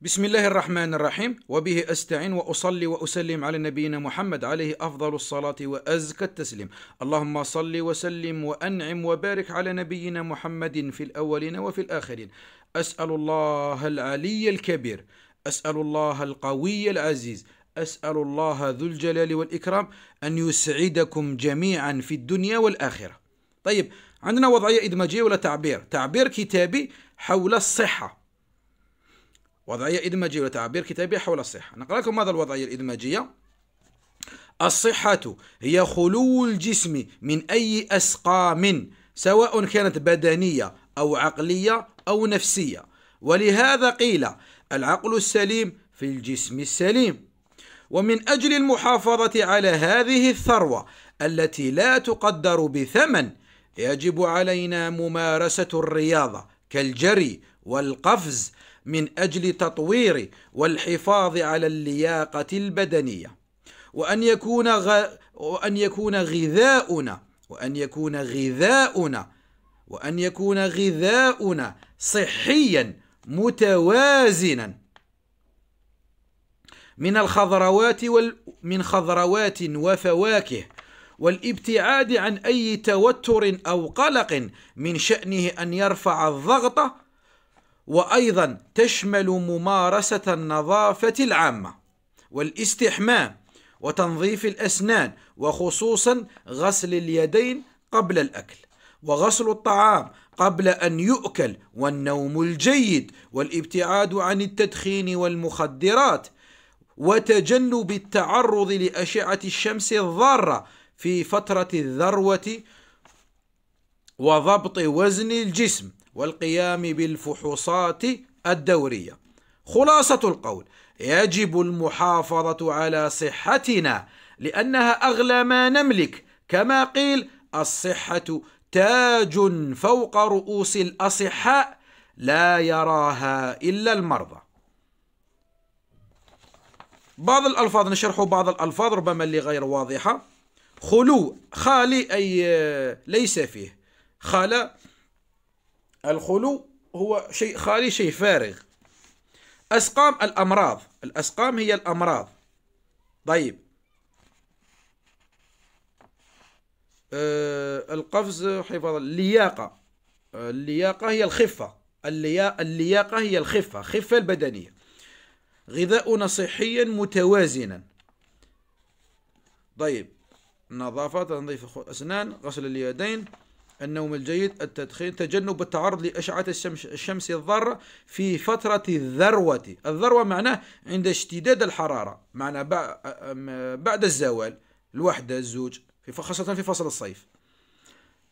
بسم الله الرحمن الرحيم وبه أستعين وأصلي وأسلم على نبينا محمد عليه أفضل الصلاة وأزكى التسليم اللهم صل وسلم وأنعم وبارك على نبينا محمد في الأولين وفي الآخرين أسأل الله العلي الكبير أسأل الله القوي العزيز أسأل الله ذو الجلال والإكرام أن يسعدكم جميعا في الدنيا والآخرة طيب عندنا وضعية إدماجية ولا تعبير تعبير كتابي حول الصحة وضعية إدماجية وتعبير كتابي حول الصحة نقرأ لكم ماذا الوضعية الإدماجية الصحة هي خلو الجسم من أي أسقام سواء كانت بدنية أو عقلية أو نفسية ولهذا قيل العقل السليم في الجسم السليم ومن أجل المحافظة على هذه الثروة التي لا تقدر بثمن يجب علينا ممارسة الرياضة كالجري والقفز من أجل تطوير والحفاظ على اللياقة البدنية وأن يكون غ... وأن يكون غذاؤنا وأن يكون غذاؤنا وأن يكون غذاؤنا صحيا متوازنا من الخضروات وال... من خضروات وفواكه والابتعاد عن أي توتر أو قلق من شأنه أن يرفع الضغط وأيضا تشمل ممارسة النظافة العامة والاستحمام وتنظيف الأسنان وخصوصا غسل اليدين قبل الأكل وغسل الطعام قبل أن يؤكل والنوم الجيد والابتعاد عن التدخين والمخدرات وتجنب التعرض لأشعة الشمس الضارة في فترة الذروة وضبط وزن الجسم والقيام بالفحوصات الدورية خلاصة القول يجب المحافظة على صحتنا لأنها أغلى ما نملك كما قيل الصحة تاج فوق رؤوس الأصحاء لا يراها إلا المرضى بعض الألفاظ نشرح بعض الألفاظ ربما اللي غير واضحة خلو خالي أي ليس فيه خلا الخلو هو شيء خالي شيء فارغ أسقام الأمراض الأسقام هي الأمراض طيب أه القفز حفظ اللياقة آه، اللياقة هي الخفة اللياقة هي الخفة خفة البدنية غذاؤنا صحيا متوازنا طيب نظافة تنظيف الأسنان غسل اليدين النوم الجيد التدخين تجنب التعرض لأشعة الشمس, الشمس الضارة في فترة الذروة الذروة معناه عند اشتداد الحرارة معناه بعد الزوال الوحدة الزوج خاصة في فصل الصيف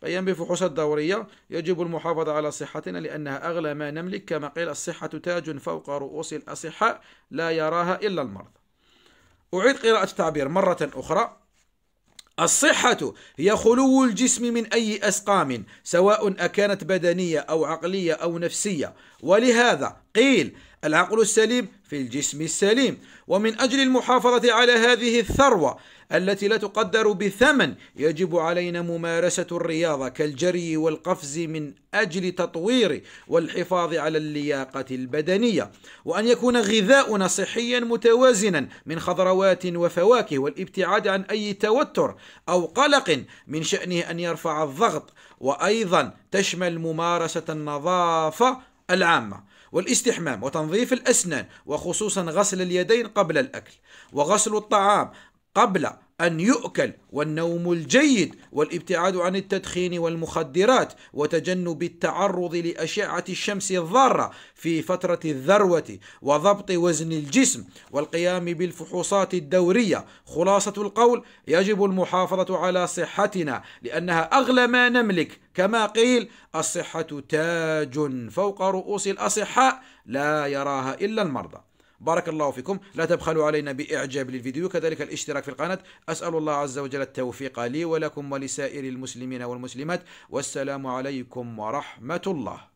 أيام بفحوصات الدورية يجب المحافظة على صحتنا لأنها أغلى ما نملك كما قيل الصحة تاج فوق رؤوس الأصحاء لا يراها إلا المرض أعيد قراءة التعبير مرة أخرى الصحة هي خلو الجسم من أي أسقام سواء أكانت بدنية أو عقلية أو نفسية ولهذا قيل العقل السليم في الجسم السليم ومن أجل المحافظة على هذه الثروة التي لا تقدر بثمن يجب علينا ممارسة الرياضة كالجري والقفز من أجل تطوير والحفاظ على اللياقة البدنية وأن يكون غذاؤنا صحيا متوازنا من خضروات وفواكه والابتعاد عن أي توتر أو قلق من شأنه أن يرفع الضغط وأيضا تشمل ممارسة النظافة العامة والاستحمام وتنظيف الأسنان وخصوصا غسل اليدين قبل الأكل وغسل الطعام قبل أن يؤكل والنوم الجيد والابتعاد عن التدخين والمخدرات وتجنب التعرض لأشعة الشمس الضارة في فترة الذروة وضبط وزن الجسم والقيام بالفحوصات الدورية خلاصة القول يجب المحافظة على صحتنا لأنها أغلى ما نملك كما قيل الصحة تاج فوق رؤوس الأصحاء لا يراها إلا المرضى بارك الله فيكم لا تبخلوا علينا بإعجاب للفيديو كذلك الاشتراك في القناة أسأل الله عز وجل التوفيق لي ولكم ولسائر المسلمين والمسلمات والسلام عليكم ورحمة الله